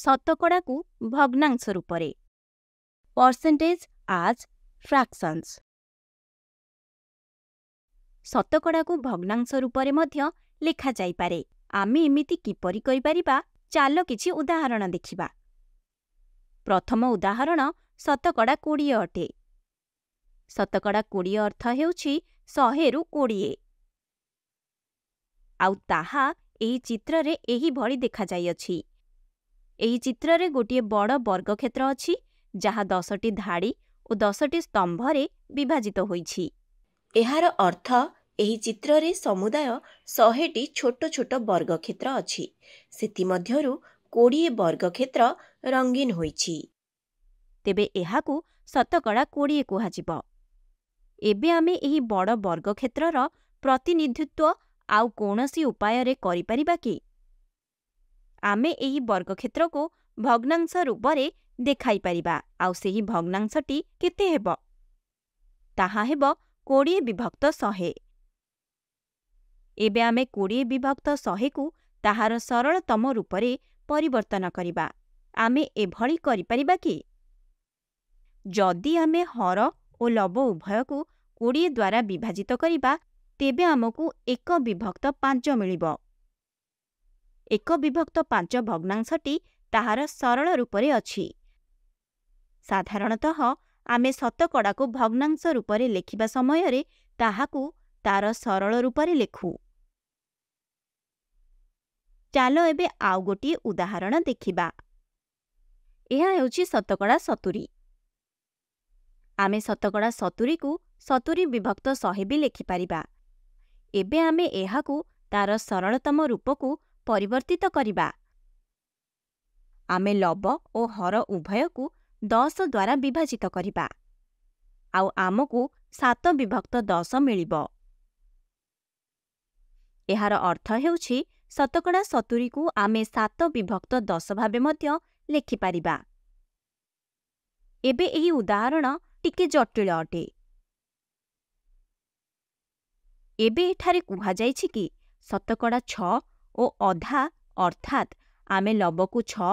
ଶତକଡ଼ାକୁ ଭଗ୍ନାଂଶ ରୂପରେ ପରସେଣ୍ଟେଜ୍ ଆଜ୍ ଫ୍ରାକ୍ସନ୍ସ ଶତକଡ଼ାକୁ ଭଗ୍ନାଂଶ ରୂପରେ ମଧ୍ୟ ଲେଖାଯାଇପାରେ ଆମେ ଏମିତି କିପରି କରିପାରିବା ଚାଲ କିଛି ଉଦାହରଣ ଦେଖିବା ପ୍ରଥମ ଉଦାହରଣ ଶତକଡ଼ା କୋଡ଼ିଏ ଅଟେ ଶତକଡ଼ା କୋଡ଼ିଏ ଅର୍ଥ ହେଉଛି ଶହେରୁ କୋଡ଼ିଏ ଆଉ ତାହା ଏହି ଚିତ୍ରରେ ଏହିଭଳି ଦେଖାଯାଇଅଛି ଏହି ଚିତ୍ରରେ ଗୋଟିଏ ବଡ଼ ବର୍ଗକ୍ଷେତ୍ର ଅଛି ଯାହା ଦଶଟି ଧାଡ଼ି ଓ ଦଶଟି ସ୍ତମ୍ଭରେ ବିଭାଜିତ ହୋଇଛି ଏହାର ଅର୍ଥ ଏହି ଚିତ୍ରରେ ସମୁଦାୟ ଶହେଟି ଛୋଟ ଛୋଟ ବର୍ଗକ୍ଷେତ୍ର ଅଛି ସେଥିମଧ୍ୟରୁ କୋଡ଼ିଏ ବର୍ଗକ୍ଷେତ୍ର ରଙ୍ଗୀନ ହୋଇଛି ତେବେ ଏହାକୁ ଶତକଡ଼ା କୋଡ଼ିଏ କୁହାଯିବ ଏବେ ଆମେ ଏହି ବଡ଼ ବର୍ଗକ୍ଷେତ୍ରର ପ୍ରତିନିଧିତ୍ୱ ଆଉ କୌଣସି ଉପାୟରେ କରିପାରିବା କି आमे वर्ग क्षेत्र भग्नांश रूपर देखाइ पार भग्नांश एम किभक्त शेकु त सरलतम रूपले परिवर्तन आमे गरिपिआ हर ओ लब उभयको कडिएद्वारा विभाजित तेह्र आमक एक विभक्त पाँच मिल ଏକ ବିଭକ୍ତ ପାଞ୍ଚ ଭଗ୍ନାଂଶଟି ତାହାର ସରଳ ରୂପରେ ଅଛି ସାଧାରଣତଃ ଆମେ ଶତକଡ଼ାକୁ ଭଗ୍ନାଂଶ ରୂପରେ ଲେଖିବା ସମୟରେ ତାହାକୁ ତାର ସରଳ ରୂପରେ ଲେଖୁ ଚାଲ ଏବେ ଆଉ ଗୋଟିଏ ଉଦାହରଣ ଦେଖିବା ଏହା ହେଉଛି ଶତକଡ଼ା ସତୁରୀ ଆମେ ଶତକଡ଼ା ସତୁରୀକୁ ସତୁରୀ ବିଭକ୍ତ ଶହେ ବି ଲେଖିପାରିବା ଏବେ ଆମେ ଏହାକୁ ତାର ସରଳତମ ରୂପକୁ ପରିବର୍ତ୍ତିତ କରିବା ଆମେ ଲବ ଓ ହର ଉଭୟକୁ ଦଶ ଦ୍ୱାରା ବିଭାଜିତ କରିବା ଆଉ ଆମକୁ ସାତ ବିଭକ୍ତ ଦଶ ମିଳିବ ଏହାର ଅର୍ଥ ହେଉଛି ଶତକଡ଼ା ସତୁରିକୁ ଆମେ ସାତ ବିଭକ୍ତ ଦଶ ଭାବେ ମଧ୍ୟ ଲେଖିପାରିବା ଏବେ ଏହି ଉଦାହରଣ ଟିକେ ଜଟିଳ ଅଟେ ଏବେ ଏଠାରେ କୁହାଯାଇଛି କି ଶତକଡ଼ା ଛଅ ओ अधा अर्थात आमे लबको छ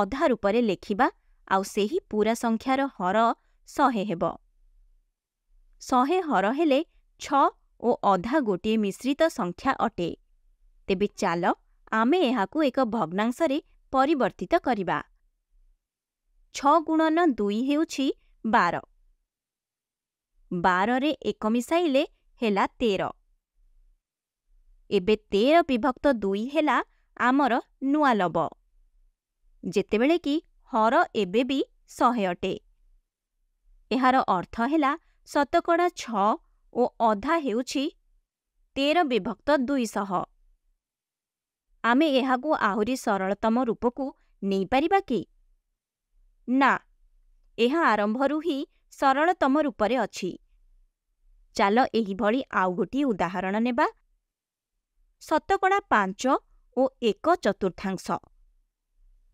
अधा रुपरे लेखिबा आउ सेही पूरा संख्यार हर सहे शे शे हरे छ अधा गोटी मिश्रित संख्या अटे तेल् आमे एक भग्नांशले परित छुणन दुई हेर्नु बार बारे एकमिस ଏବେ ତେର ବିଭକ୍ତ ଦୁଇ ହେଲା ଆମର ନୂଆ ଲବ ଯେତେବେଳେ କି ହର ଏବେ ବି ଶହେ ଅଟେ ଏହାର ଅର୍ଥ ହେଲା ଶତକଡ଼ା ଛଅ ଓ ଅଧା ହେଉଛି ତେର ବିଭକ୍ତ ଦୁଇଶହ ଆମେ ଏହାକୁ ଆହୁରି ସରଳତମ ରୂପକୁ ନେଇପାରିବା କି ନା ଏହା ଆରମ୍ଭରୁ ହିଁ ସରଳତମ ରୂପରେ ଅଛି ଚାଲ ଏହିଭଳି ଆଉ ଗୋଟିଏ ଉଦାହରଣ ନେବା ଶତକଡ଼ା ପାଞ୍ଚ ଓ ଏକ ଚତୁର୍ଥାଂଶ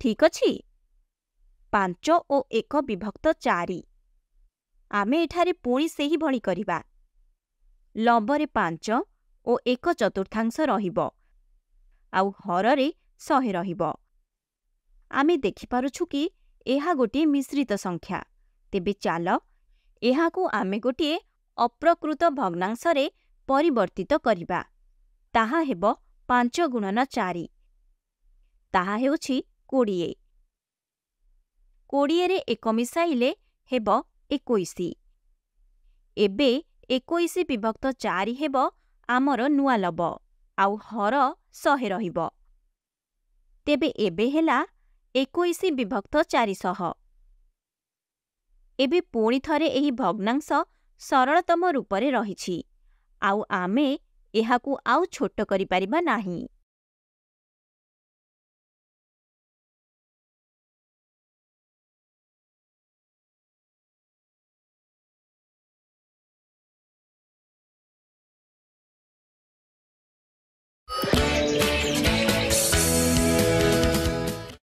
ଠିକ୍ ଅଛି ପାଞ୍ଚ ଓ ଏକ ବିଭକ୍ତ ଚାରି ଆମେ ଏଠାରେ ପୁଣି ସେହିଭଳି କରିବା ଲମ୍ବରେ ପାଞ୍ଚ ଓ ଏକ ଚତୁର୍ଥାଂଶ ରହିବ ଆଉ ହରରେ ଶହେ ରହିବ ଆମେ ଦେଖିପାରୁଛୁ କି ଏହା ଗୋଟିଏ ମିଶ୍ରିତ ସଂଖ୍ୟା ତେବେ ଚାଲ ଏହାକୁ ଆମେ ଗୋଟିଏ ଅପ୍ରକୃତ ଭଗ୍ନାଂଶରେ ପରିବର୍ତ୍ତିତ କରିବା ତାହା ହେବ ପାଞ୍ଚ ଗୁଣନ ଚାରି ତାହା ହେଉଛି କୋଡ଼ିଏ କୋଡ଼ିଏରେ ଏକ ମିଶାଇଲେ ହେବ ଏକୋଇଶ ଏବେ ଏକୋଇଶ ବିଭକ୍ତ ଚାରି ହେବ ଆମର ନୂଆ ଲବ ଆଉ ହର ଶହେ ରହିବ ତେବେ ଏବେ ହେଲା ଏକୋଇଶ ବିଭକ୍ତ ଚାରିଶହ ଏବେ ପୁଣି ଥରେ ଏହି ଭଗ୍ନାଂଶ ସରଳତମ ରୂପରେ ରହିଛି ଆଉ ଆମେ ଏହାକୁ ଆଉ ଛୋଟ କରିପାରିବା ନାହିଁ